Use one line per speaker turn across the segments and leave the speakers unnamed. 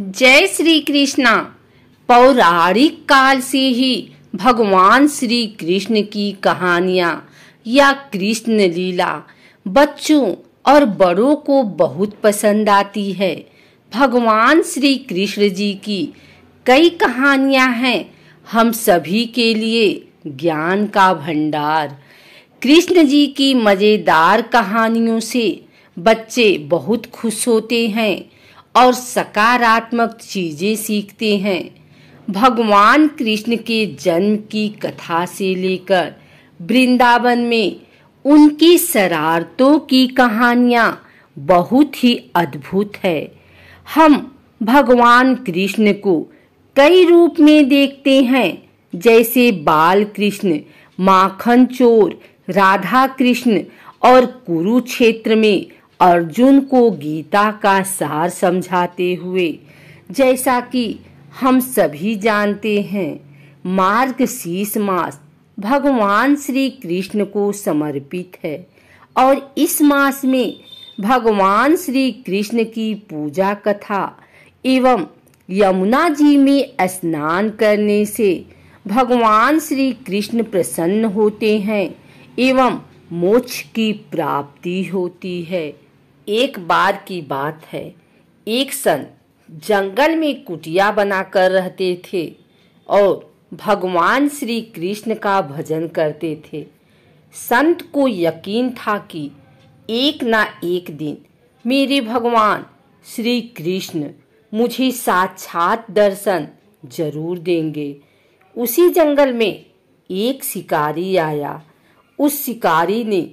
जय श्री कृष्णा पौराणिक काल से ही भगवान श्री कृष्ण की कहानियाँ या कृष्ण लीला बच्चों और बड़ों को बहुत पसंद आती है भगवान श्री कृष्ण जी की कई कहानियाँ हैं हम सभी के लिए ज्ञान का भंडार कृष्ण जी की मज़ेदार कहानियों से बच्चे बहुत खुश होते हैं और सकारात्मक चीजें सीखते हैं भगवान कृष्ण के जन्म की कथा से लेकर वृंदावन में उनकी शरारतों की कहानियाँ बहुत ही अद्भुत है हम भगवान कृष्ण को कई रूप में देखते हैं जैसे बाल कृष्ण माखन चोर राधा कृष्ण और कुरुक्षेत्र में अर्जुन को गीता का सार समझाते हुए जैसा कि हम सभी जानते हैं मार्गशीर्ष मास भगवान श्री कृष्ण को समर्पित है और इस मास में भगवान श्री कृष्ण की पूजा कथा एवं यमुना जी में स्नान करने से भगवान श्री कृष्ण प्रसन्न होते हैं एवं मोक्ष की प्राप्ति होती है एक बार की बात है एक सन जंगल में कुटिया बनाकर रहते थे और भगवान श्री कृष्ण का भजन करते थे संत को यकीन था कि एक ना एक दिन मेरे भगवान श्री कृष्ण मुझे साक्षात दर्शन जरूर देंगे उसी जंगल में एक शिकारी आया उस शिकारी ने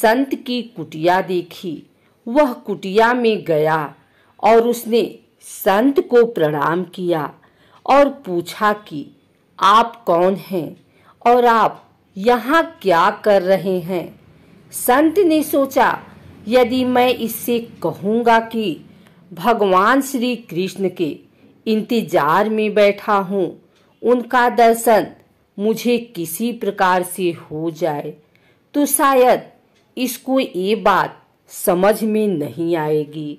संत की कुटिया देखी वह कुटिया में गया और उसने संत को प्रणाम किया और पूछा कि आप कौन हैं और आप यहाँ क्या कर रहे हैं संत ने सोचा यदि मैं इससे कहूँगा कि भगवान श्री कृष्ण के इंतजार में बैठा हूँ उनका दर्शन मुझे किसी प्रकार से हो जाए तो शायद इसको ये बात समझ में नहीं आएगी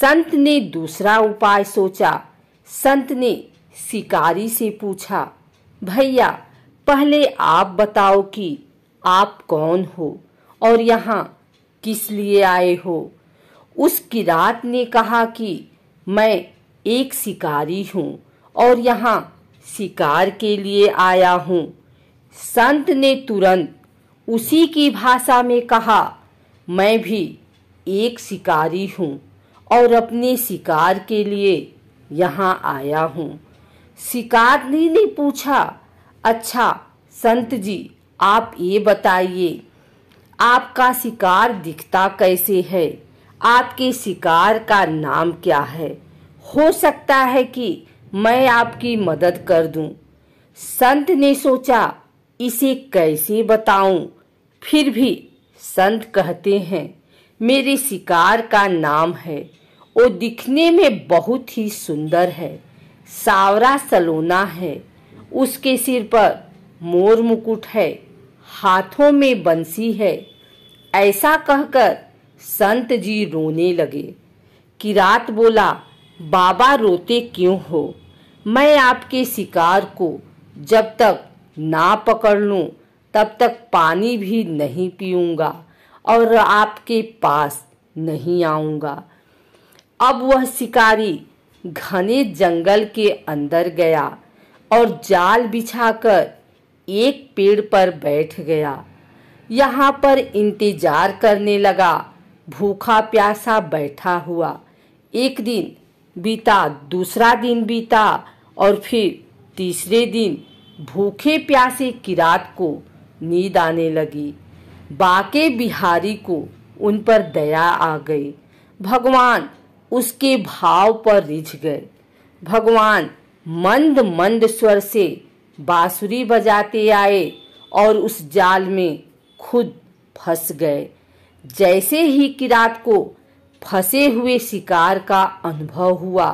संत ने दूसरा उपाय सोचा संत ने शिकारी से पूछा भैया पहले आप बताओ कि आप कौन हो और यहाँ किस लिए आए हो उस किरात ने कहा कि मैं एक शिकारी हूँ और यहाँ शिकार के लिए आया हूँ संत ने तुरंत उसी की भाषा में कहा मैं भी एक शिकारी हूँ और अपने शिकार के लिए यहाँ आया हूँ शिकारी ने पूछा अच्छा संत जी आप ये बताइए आपका शिकार दिखता कैसे है आपके शिकार का नाम क्या है हो सकता है कि मैं आपकी मदद कर दूं। संत ने सोचा इसे कैसे बताऊं? फिर भी संत कहते हैं मेरे शिकार का नाम है वो दिखने में बहुत ही सुंदर है सावरा सलोना है उसके सिर पर मोर मुकुट है हाथों में बंसी है ऐसा कहकर संत जी रोने लगे किरात बोला बाबा रोते क्यों हो मैं आपके शिकार को जब तक ना पकड़ लूँ तब तक पानी भी नहीं पीऊँगा और आपके पास नहीं आऊंगा अब वह शिकारी घने जंगल के अंदर गया और जाल बिछाकर एक पेड़ पर बैठ गया यहाँ पर इंतजार करने लगा भूखा प्यासा बैठा हुआ एक दिन बीता दूसरा दिन बीता और फिर तीसरे दिन भूखे प्यासे किरात को नींद आने लगी बाके बिहारी को उन पर दया आ गई भगवान उसके भाव पर रिझ गए भगवान मंद मंद स्वर से बांसुरी बजाते आए और उस जाल में खुद फंस गए जैसे ही किरात को फंसे हुए शिकार का अनुभव हुआ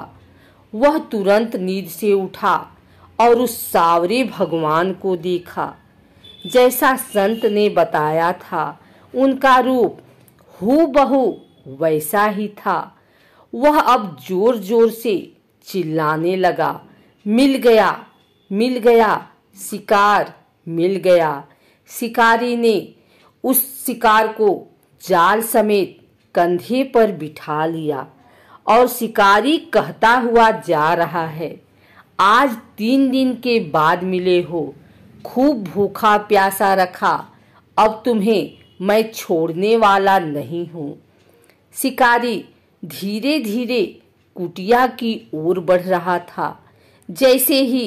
वह तुरंत नींद से उठा और उस सावरे भगवान को देखा जैसा संत ने बताया था उनका रूप हु बहू वैसा ही था वह अब जोर जोर से चिल्लाने लगा मिल गया मिल गया शिकार मिल गया शिकारी ने उस शिकार को जाल समेत कंधे पर बिठा लिया और शिकारी कहता हुआ जा रहा है आज तीन दिन के बाद मिले हो खूब भूखा प्यासा रखा अब तुम्हें मैं छोड़ने वाला नहीं हूँ शिकारी धीरे धीरे कुटिया की ओर बढ़ रहा था जैसे ही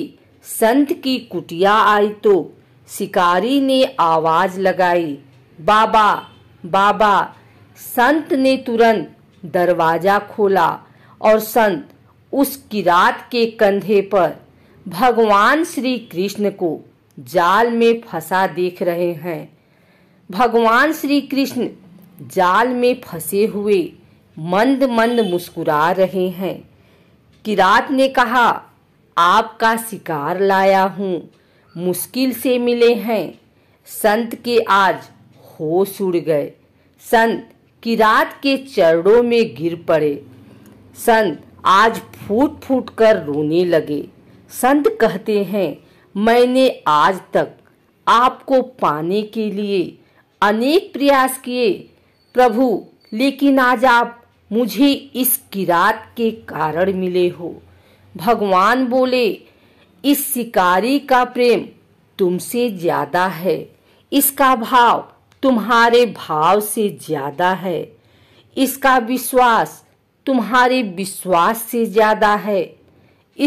संत की कुटिया आई तो शिकारी ने आवाज लगाई बाबा बाबा संत ने तुरंत दरवाजा खोला और संत उस किरात के कंधे पर भगवान श्री कृष्ण को जाल में फंसा देख रहे हैं भगवान श्री कृष्ण जाल में फंसे हुए मंद मंद मुस्कुरा रहे हैं किरात ने कहा आपका शिकार लाया हूँ मुश्किल से मिले हैं संत के आज होश उड़ गए संत किरात के चरणों में गिर पड़े संत आज फूट फूट कर रोने लगे संत कहते हैं मैंने आज तक आपको पाने के लिए अनेक प्रयास किए प्रभु लेकिन आज आप मुझे इस किरात के कारण मिले हो भगवान बोले इस शिकारी का प्रेम तुमसे ज्यादा है इसका भाव तुम्हारे भाव से ज्यादा है इसका विश्वास तुम्हारे विश्वास से ज्यादा है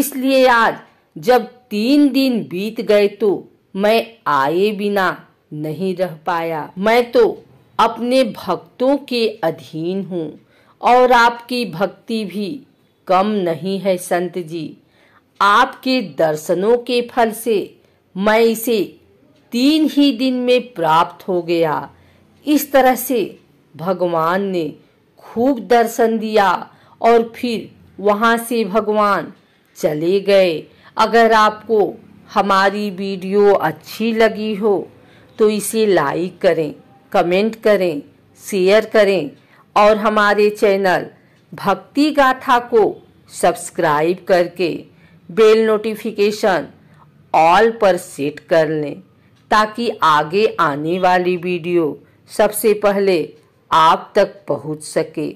इसलिए आज जब तीन दिन बीत गए तो मैं आए बिना नहीं रह पाया मैं तो अपने भक्तों के अधीन हूँ और आपकी भक्ति भी कम नहीं है संत जी आपके दर्शनों के फल से मैं इसे तीन ही दिन में प्राप्त हो गया इस तरह से भगवान ने खूब दर्शन दिया और फिर वहाँ से भगवान चले गए अगर आपको हमारी वीडियो अच्छी लगी हो तो इसे लाइक करें कमेंट करें शेयर करें और हमारे चैनल भक्ति गाथा को सब्सक्राइब करके बेल नोटिफिकेशन ऑल पर सेट कर लें ताकि आगे आने वाली वीडियो सबसे पहले आप तक पहुंच सके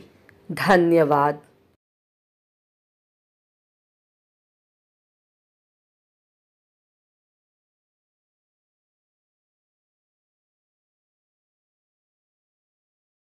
धन्यवाद